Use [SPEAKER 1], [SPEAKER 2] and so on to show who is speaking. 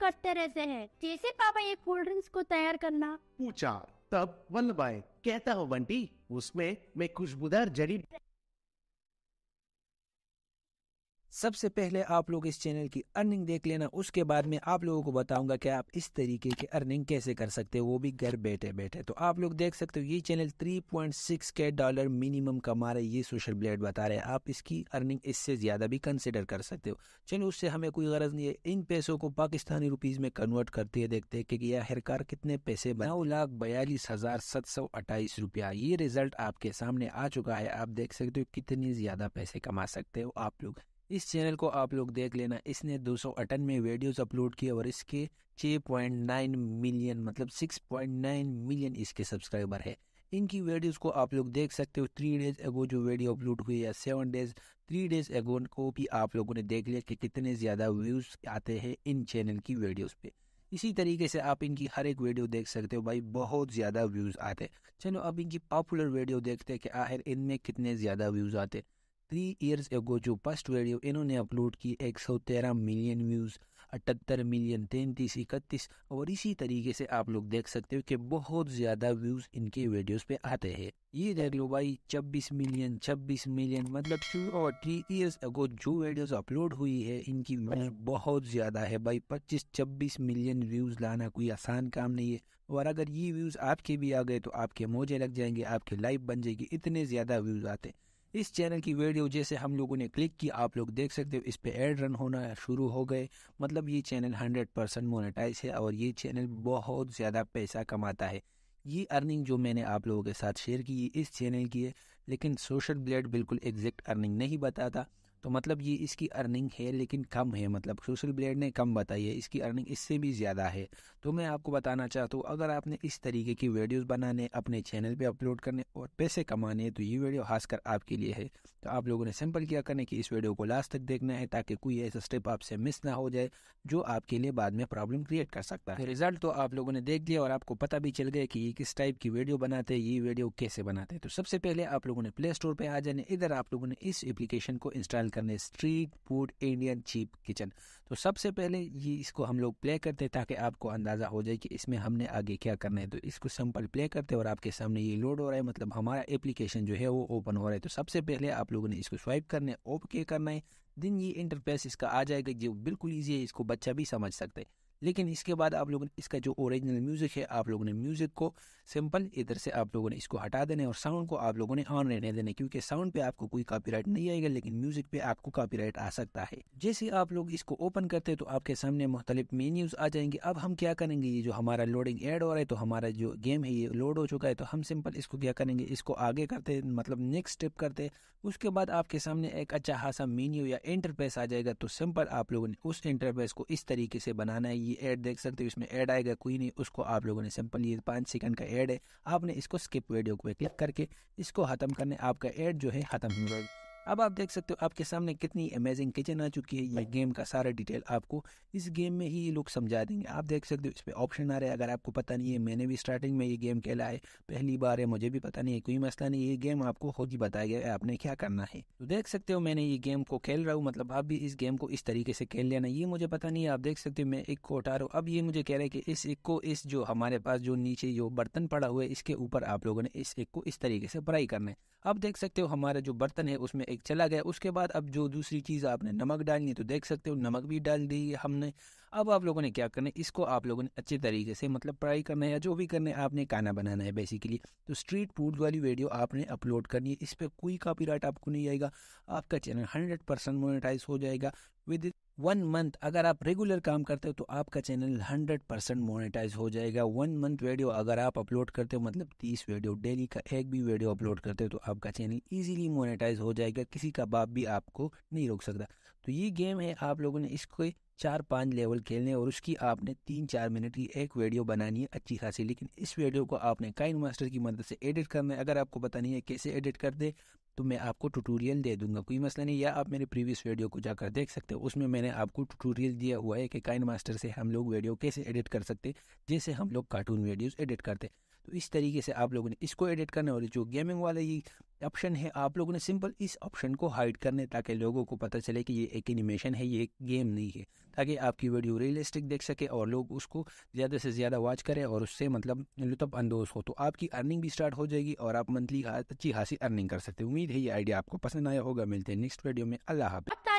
[SPEAKER 1] करते रहते हैं जैसे पापा ये कोल्ड ड्रिंक्स को तैयार करना पूछा तब वल्लभ कहता हो बंटी उसमें मैं खुशबूदार जड़ी सबसे पहले आप लोग इस चैनल की अर्निंग देख लेना उसके बाद में आप लोगों को बताऊंगा कि आप इस तरीके की अर्निंग कैसे कर सकते हो वो भी घर बैठे बैठे तो आप लोग देख सकते हो ये चैनल 3.6 के डॉलर मिनिमम कमा रहे है ये सोशल ब्लेड बता रहे हैं आप इसकी अर्निंग इससे ज़्यादा भी कंसिडर कर सकते हो चलो उससे हमें कोई गरज नहीं है इन पैसों को पाकिस्तानी रुपीज़ में कन्वर्ट करते हैं देखते हैं कि यह आखिरकार कितने पैसे नौ लाख बयालीस हज़ार सत सौ अट्ठाईस रुपया ये रिजल्ट आपके सामने आ चुका है आप देख सकते हो कितने ज़्यादा पैसे कमा सकते हो आप लोग इस चैनल को आप लोग देख लेना इसने दो सौ में वीडियोज अपलोड किए और इसके 6.9 मिलियन मतलब 6.9 मिलियन इसके सब्सक्राइबर है इनकी वीडियोस को आप लोग देख सकते हो थ्री डेज एगो जो वीडियो अपलोड हुई है सेवन डेज थ्री डेज एगो को भी आप लोगों ने देख लिया कि कितने ज़्यादा व्यूज़ आते हैं इन चैनल की वीडियोस पे इसी तरीके से आप इनकी हर एक वीडियो देख सकते हो भाई बहुत ज़्यादा व्यूज़ आते हैं चलो अब इनकी पॉपुलर वीडियो देखते हैं कि आखिर इनमें कितने ज़्यादा व्यूज़ आते हैं थ्री ईयर्स एगो जो फर्स्ट वीडियो इन्होंने अपलोड की 113 मिलियन व्यूज़ अठहत्तर मिलियन तैंतीस इकतीस और इसी तरीके से आप लोग देख सकते हो कि बहुत ज़्यादा व्यूज़ इनके वीडियोस पे आते हैं ये देख लो भाई 26 मिलियन 26 मिलियन मतलब टू और थ्री ईयर्स एगो जो वीडियोस अपलोड हुई है इनकी व्यूज बहुत ज़्यादा है भाई 25 26 मिलियन व्यूज़ लाना कोई आसान काम नहीं है और अगर ये व्यूज़ आपके भी आ गए तो आपके मोजे लग जाएंगे आपकी लाइफ बन जाएगी इतने ज़्यादा व्यूज़ आते हैं इस चैनल की वीडियो जैसे हम लोगों ने क्लिक की आप लोग देख सकते हो इस पे एड रन होना शुरू हो गए मतलब ये चैनल 100 परसेंट मोनेटाइज है और ये चैनल बहुत ज़्यादा पैसा कमाता है ये अर्निंग जो मैंने आप लोगों के साथ शेयर की इस चैनल की है लेकिन सोशल ब्लेड बिल्कुल एग्जैक्ट अर्निंग नहीं बताता तो मतलब ये इसकी अर्निंग है लेकिन कम है मतलब सोशल ब्लेड ने कम बताई है इसकी अर्निंग इससे भी ज़्यादा है तो मैं आपको बताना चाहता हूँ अगर आपने इस तरीके की वीडियोस बनाने अपने चैनल पे अपलोड करने और पैसे कमाने तो ये वीडियो खासकर आपके लिए है तो आप लोगों ने सिंपल किया करने कि इस वीडियो को लास्ट तक देखना है ताकि कोई ऐसा स्टेप आपसे मिस ना हो जाए जो आपके लिए बाद में प्रॉब्लम क्रिएट कर सकता है रिजल्ट तो आप लोगों ने देख लिया और आपको पता भी चल गया कि ये किस टाइप की वीडियो बनाते हैं ये वीडियो कैसे बनाते हैं तो सबसे पहले आप लोगों ने प्ले स्टोर पर आ जाने इधर आप लोगों ने इस एप्लीकेशन को इंस्टॉल ट्रायल करने street food Indian cheap kitchen तो सबसे पहले ये इसको हम लोग प्ले करते हैं ताकि आपको अंदाज़ा हो जाए कि इसमें हमने आगे क्या करना है तो इसको सिंपल प्ले करते हैं और आपके सामने ये लोड हो रहा है मतलब हमारा एप्लीकेशन जो है वो ओपन हो रहा है तो सबसे पहले आप लोगों ने इसको स्वाइप करना है ओके करना है दिन ये इंटरफेस इसका आ जाएगा जो बिल्कुल ईजी है इसको बच्चा भी समझ सकते हैं लेकिन इसके बाद आप लोगों ने इसका जो ओरिजिनल म्यूज़िक है आप लोगों ने म्यूज़िक को सिंपल इधर से आप लोगों ने इसको हटा देने और साउंड को आप लोगों ने ऑन रहने देने क्योंकि साउंड पे आपको कोई कॉपीराइट नहीं आएगा लेकिन म्यूज़िक पे आपको कॉपीराइट आ सकता है जैसे आप लोग इसको ओपन करते हैं तो आपके सामने मुख्तलिफ मेन्यूज़ आ जाएंगे अब हम क्या करेंगे ये जो हमारा लोडिंग एड हो रहा है तो हमारा जो गेम है ये लोड हो चुका है तो हम सिंपल इसको क्या करेंगे इसको आगे करते मतलब नेक्स्ट स्टेप करते उसके बाद आपके सामने एक अच्छा खासा मेन्यू या इंटरफेस आ जाएगा तो सिंपल आप लोगों ने उस इंटरफेस को इस तरीके से बनाना है ये ऐड देख सकते हो इसमें ऐड आएगा कोई नहीं उसको आप लोगों ने सिंपल ये पाँच सेकंड का ऐड है आपने इसको स्किप वीडियो को क्लिक करके इसको ख़त्म करने आपका ऐड जो है ख़त्म हो जाएगा अब आप देख सकते हो आपके सामने कितनी अमेजिंग किचन आ चुकी है ये गेम का सारा डिटेल आपको इस गेम में ही ये लोग समझा देंगे आप देख सकते हो इस पर ऑप्शन आ रहे हैं अगर आपको पता नहीं है मैंने भी स्टार्टिंग में ये गेम खेला है पहली बार है मुझे भी पता नहीं है कोई मसला नहीं ये गेम आपको खुद ही बताया गया है आपने क्या करना है तो देख सकते हो मैंने ये गेम को खेल रहा हूँ मतलब आप भी इस गेम को इस तरीके से खेल लेना ये मुझे पता नहीं है आप देख सकते हो मैं एक को उठा रहा हूँ अब ये मुझे कह रहे हैं कि इस एक को इस जो हमारे पास जो नीचे जो बर्तन पड़ा हुआ है इसके ऊपर आप लोगों ने इस एक को इस तरीके से फ्राई करना है आप देख सकते हो हमारा जो बर्तन है उसमें एक चला गया उसके बाद अब जो दूसरी चीज़ आपने नमक डालनी है तो देख सकते हो नमक भी डाल दी हमने अब आप लोगों ने क्या करना है इसको आप लोगों ने अच्छे तरीके से मतलब फ्राई करना है या जो भी करना है आपने खाना बनाना है बेसिकली तो स्ट्रीट फूड वाली वीडियो आपने अपलोड करनी है इस पर कोई कापीराइट आपको नहीं आएगा आपका चैनल हंड्रेड परसेंट मोनिटाइज हो जाएगा विद वन मंथ अगर आप रेगुलर काम करते हो तो आपका चैनल हंड्रेड परसेंट मोनिटाइज हो जाएगा वन मंथ वीडियो अगर आप अपलोड करते हो मतलब तीस वीडियो डेली का एक भी वीडियो अपलोड करते हो तो आपका चैनल इजीली मोनिटाइज हो जाएगा किसी का बाप भी आपको नहीं रोक सकता तो ये गेम है आप लोगों ने इसको चार पांच लेवल खेलने और उसकी आपने तीन चार मिनट की एक वीडियो बनानी है अच्छी खासी लेकिन इस वीडियो को आपने काइन मास्टर की मदद से एडिट करना है अगर आपको पता नहीं है कैसे एडिट कर दे तो मैं आपको ट्यूटोरियल दे दूंगा कोई मसला नहीं या आप मेरे प्रीवियस वीडियो को जाकर देख सकते हो उसमें मैंने आपको ट्यूटोरियल दिया हुआ है कि काइन मास्टर से हम लोग वीडियो कैसे एडिट कर सकते जैसे हम लोग कार्टून वीडियोज़ एडिट करते तो इस तरीके से आप लोगों ने इसको एडिट करने और जो गेमिंग वाला ये ऑप्शन है आप लोगों ने सिंपल इस ऑप्शन को हाइड करने ताकि लोगों को पता चले कि ये एक एनिमेशन है ये एक गेम नहीं है ताकि आपकी वीडियो रियलिस्टिक देख सके और लोग उसको ज़्यादा से ज़्यादा वॉच करें और उससे मतलब लुत्फानंदोज हो तो आपकी अर्निंग भी स्टार्ट हो जाएगी और आप मंथली अच्छी खासी अर्निंग कर सकते हैं उम्मीद है ये आइडिया आपको पसंद आया होगा मिलते हैं नेक्स्ट वीडियो में अल्लाह हाफ़